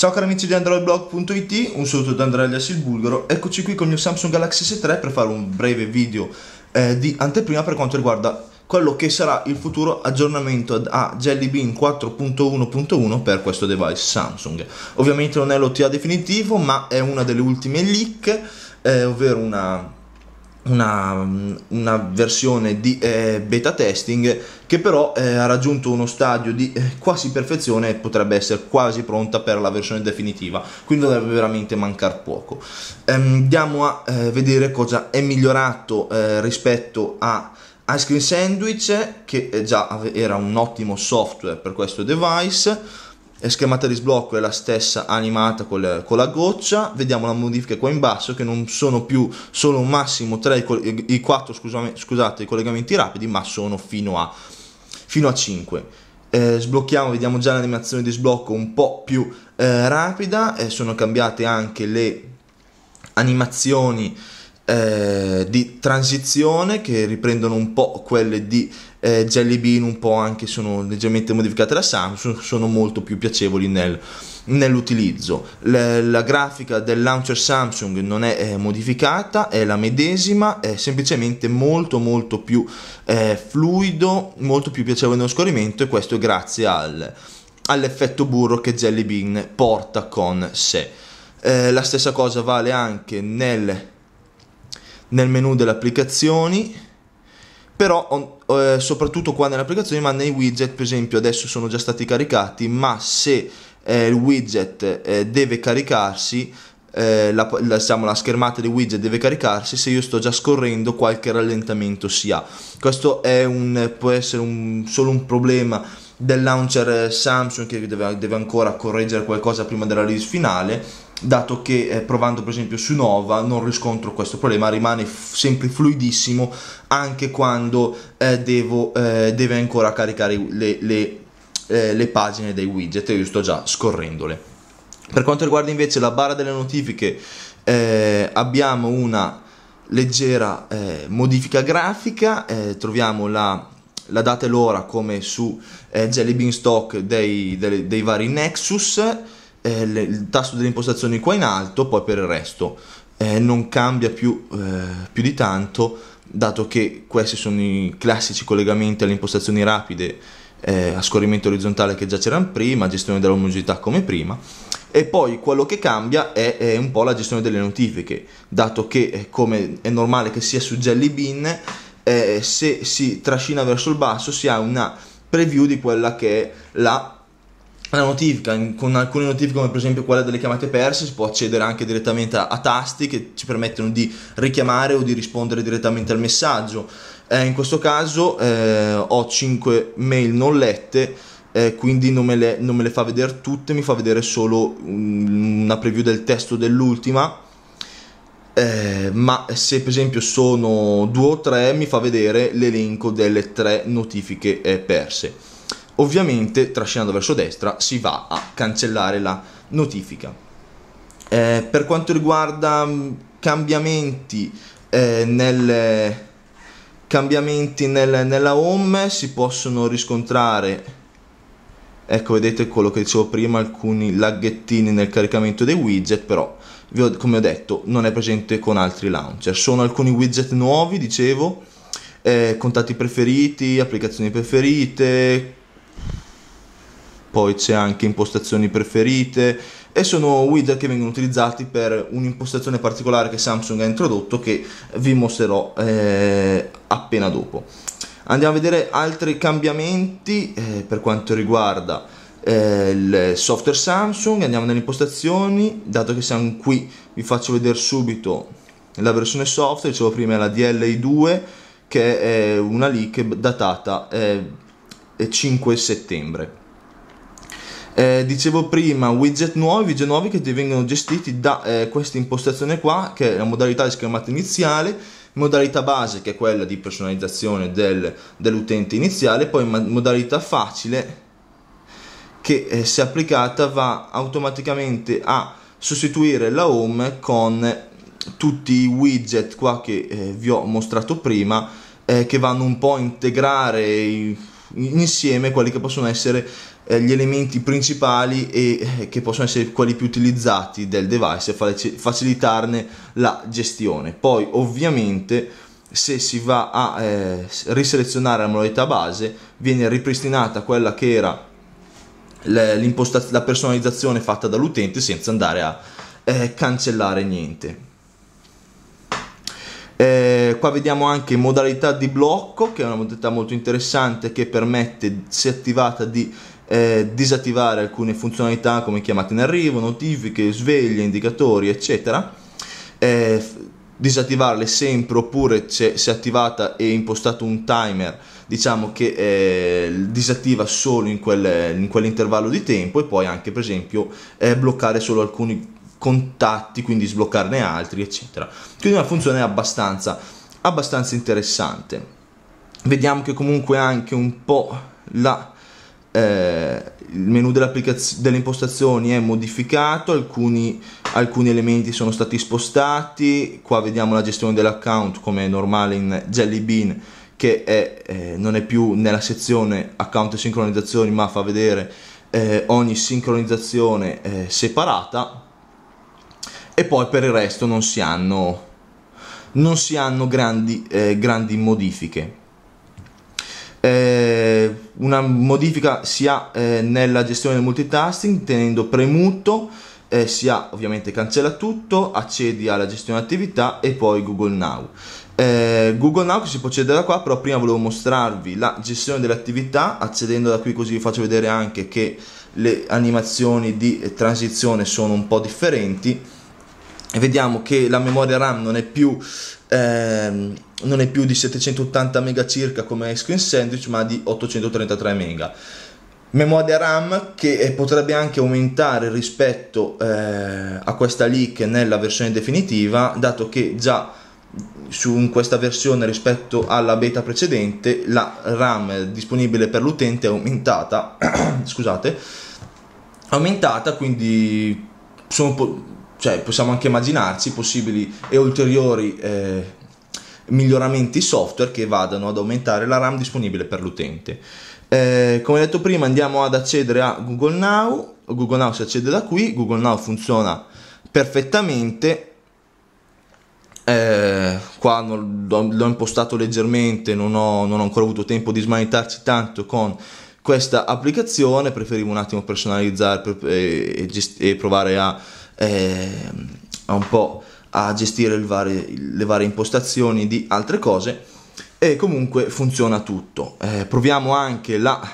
Ciao cari amici di AndroidBlog.it, un saluto da Andrea Alias il Bulgaro, eccoci qui con il mio Samsung Galaxy S3 per fare un breve video eh, di anteprima per quanto riguarda quello che sarà il futuro aggiornamento a Jelly Bean 4.1.1 per questo device Samsung. Ovviamente non è l'OTA definitivo ma è una delle ultime leak, eh, ovvero una una, una, versione di eh, beta testing che però eh, ha raggiunto uno stadio di eh, quasi perfezione e potrebbe essere quasi pronta per la versione definitiva, quindi dovrebbe veramente mancare poco. Ehm, andiamo a eh, vedere cosa è migliorato eh, rispetto a Ice Cream Sandwich che eh, già era un ottimo software per questo device schermata di sblocco è la stessa animata col, con la goccia vediamo la modifica qua in basso che non sono più solo un massimo 3 i, i 4 scusami, scusate i collegamenti rapidi ma sono fino a, fino a 5 eh, sblocchiamo vediamo già l'animazione di sblocco un po' più eh, rapida eh, sono cambiate anche le animazioni eh, di transizione che riprendono un po' quelle di eh, Jelly Bean, un po' anche sono leggermente modificate da Samsung, sono molto più piacevoli nel, nell'utilizzo. La, la, grafica del launcher Samsung non è, è, eh, modificata, è la medesima, è semplicemente molto molto più eh, fluido, molto più piacevole nello scorrimento e questo è grazie al, all'effetto burro che Jelly Bean porta con sé. Eh, la stessa cosa vale anche nel nel menu delle applicazioni però eh, soprattutto qua nelle applicazioni ma nei widget per esempio adesso sono già stati caricati ma se eh, il widget eh, deve caricarsi eh, la, la, diciamo, la, schermata di widget deve caricarsi se io sto già scorrendo qualche rallentamento si ha questo un, può essere un, solo un problema del launcher eh, Samsung che deve, deve ancora correggere qualcosa prima della release finale dato che eh, provando per esempio su Nova non riscontro questo problema, rimane f- sempre fluidissimo anche quando eh, devo, eh, deve ancora caricare le, le, eh, le pagine dei widget e io sto già scorrendole. Per quanto riguarda invece la barra delle notifiche eh, abbiamo una leggera eh, modifica grafica, troviamo la la data e l'ora come su eh, Jelly Bean Stock dei, dei, dei vari Nexus eh, le, il tasto delle impostazioni qua in alto, poi per il resto eh, non cambia più, eh, più di tanto, dato che questi sono i classici collegamenti alle impostazioni rapide eh, a scorrimento orizzontale che già c'erano prima, gestione della luminosità come prima e poi quello che cambia è, è, un po' la gestione delle notifiche dato che eh, come è normale che sia su Jelly Bean eh, se si trascina verso il basso si ha una preview di quella che è la la notifica, con alcune notifiche come per esempio quella delle chiamate perse, si può accedere anche direttamente a, a tasti che ci permettono di richiamare o di rispondere direttamente al messaggio. Eh, in questo caso eh, ho 5 mail non lette, eh, quindi non me, le, non me, le, fa vedere tutte, mi fa vedere solo una preview del testo dell'ultima. Eh, ma se per esempio sono due o tre mi fa vedere l'elenco delle tre notifiche eh, perse. Ovviamente trascinando verso destra si va a cancellare la notifica. Eh, per quanto riguarda mm, cambiamenti, eh, nel, cambiamenti nel, nella home si possono riscontrare ecco vedete quello che dicevo prima alcuni laghettini nel caricamento dei widget però come ho detto non è presente con altri launcher sono alcuni widget nuovi dicevo eh, contatti preferiti applicazioni preferite poi c'è anche impostazioni preferite e sono widget che vengono utilizzati per un'impostazione particolare che Samsung ha introdotto che vi mostrerò eh, appena dopo. Andiamo a vedere altri cambiamenti eh, per quanto riguarda eh, il software Samsung, andiamo nelle impostazioni, dato che siamo qui vi faccio vedere subito la versione software, dicevo prima la DLI2 che è una leak datata 5 eh, settembre eh, dicevo prima widget nuovi, widget nuovi che ti vengono gestiti da eh, questa impostazione qua che è la modalità di schermata iniziale modalità base che è quella di personalizzazione del, dell'utente iniziale poi modalità facile che eh, se applicata va automaticamente a sostituire la home con tutti i widget qua che eh, vi ho mostrato prima eh, che vanno un po' a integrare insieme quelli che possono essere eh, gli elementi principali e eh, che possono essere quelli più utilizzati del device e facilitarne la gestione. Poi ovviamente se si va a eh, riselezionare la modalità base viene ripristinata quella che era la personalizzazione fatta dall'utente senza andare a eh, cancellare niente. Eh, qua vediamo anche modalità di blocco, che è una modalità molto interessante che permette, se attivata, di eh, disattivare alcune funzionalità come chiamate in arrivo, notifiche, sveglie, indicatori, eccetera. Eh, disattivarle sempre oppure se è attivata e impostato un timer diciamo che eh, disattiva solo in, quel, in, quell'intervallo di tempo e poi anche per esempio eh, bloccare solo alcuni contatti quindi sbloccarne altri eccetera quindi una funzione abbastanza, abbastanza interessante vediamo che comunque anche un po' la eh, il menu delle impostazioni è modificato, alcuni, alcuni, elementi sono stati spostati, qua vediamo la gestione dell'account come è normale in Jelly Bean che è, eh, non è più nella sezione account e sincronizzazioni ma fa vedere eh, ogni sincronizzazione eh, separata e poi per il resto non si hanno, non si hanno grandi, eh, grandi modifiche. Eh, una modifica sia eh, nella gestione del multitasking tenendo premuto eh, si ha ovviamente cancella tutto, accedi alla gestione attività e poi Google Now. Eh, Google Now si può accedere da qua, però prima volevo mostrarvi la gestione dell'attività accedendo da qui così vi faccio vedere anche che le animazioni di transizione sono un po' differenti. E vediamo che la memoria RAM non è più... Ehm, non è più di 780 mega circa come screen sandwich ma di 833 mega memoria RAM che eh, potrebbe anche aumentare rispetto eh, a questa leak nella versione definitiva dato che già su questa versione rispetto alla beta precedente la RAM disponibile per l'utente è aumentata scusate aumentata quindi sono po- cioè, possiamo anche immaginarci possibili e ulteriori eh, miglioramenti software che vadano ad aumentare la RAM disponibile per l'utente. Eh, come detto prima andiamo ad accedere a Google Now, Google Now si accede da qui, Google Now funziona perfettamente, eh, qua l'ho impostato leggermente, non ho, non ho ancora avuto tempo di smanettarci tanto con questa applicazione, preferivo un attimo personalizzare e, e, e provare a, eh, a un po' a gestire varie, le varie impostazioni di altre cose e comunque funziona tutto. Eh, proviamo anche la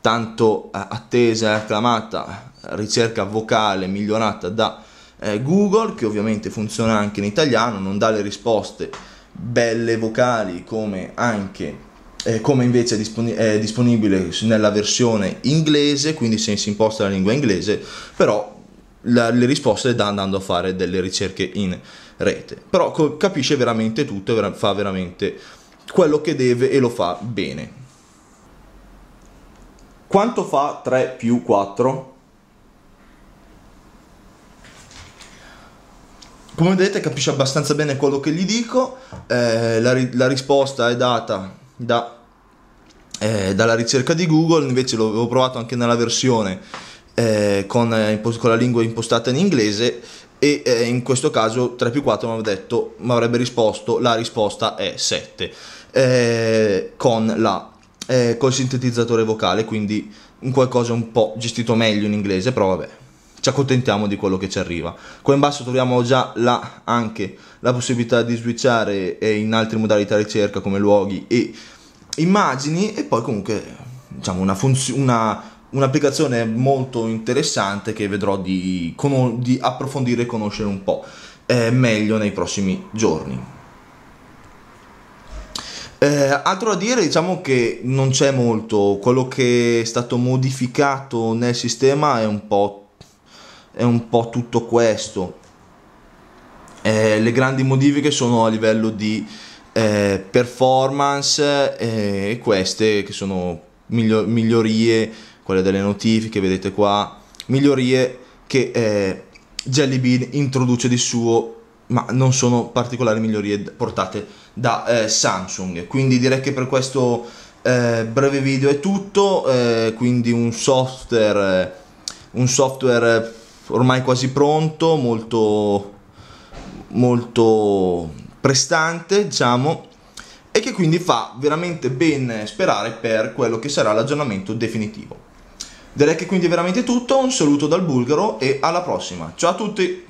tanto eh, attesa e acclamata ricerca vocale migliorata da eh, Google che ovviamente funziona anche in italiano, non dà le risposte belle vocali come anche eh, come invece è, dispon- è disponibile nella versione inglese, quindi se si imposta la lingua inglese, però la, le risposte da andando a fare delle ricerche in rete. Però co- capisce veramente tutto e vera- fa veramente quello che deve e lo fa bene. Quanto fa 3 più 4? Come vedete capisce abbastanza bene quello che gli dico, eh, la, ri- la, risposta è data da, eh, dalla ricerca di Google, invece l'avevo provato anche nella versione eh, con, eh, con, la lingua impostata in inglese e eh, in questo caso 3 più 4 mi avrebbe detto, mi avrebbe risposto, la risposta è 7 eh, con la, eh, col sintetizzatore vocale, quindi un qualcosa un po' gestito meglio in inglese, però vabbè ci accontentiamo di quello che ci arriva. Qua in basso troviamo già la, anche la possibilità di switchare eh, in altre modalità ricerca come luoghi e immagini e poi comunque diciamo una, funzione, un'applicazione molto interessante che vedrò di, di approfondire e conoscere un po' eh, meglio nei prossimi giorni. Eh, altro da dire, diciamo che non c'è molto, quello che è stato modificato nel sistema è un po', è un po tutto questo. Eh, le grandi modifiche sono a livello di eh, performance eh, e queste che sono migliorie quelle delle notifiche, vedete qua, migliorie che eh, Jelly Bean introduce di suo, ma non sono particolari migliorie portate da eh, Samsung. Quindi direi che per questo eh, breve video è tutto, eh, quindi un software, un software ormai quasi pronto, molto, molto prestante, diciamo, e che quindi fa veramente ben sperare per quello che sarà l'aggiornamento definitivo. Direi che quindi è veramente tutto, un saluto dal bulgaro e alla prossima. Ciao a tutti!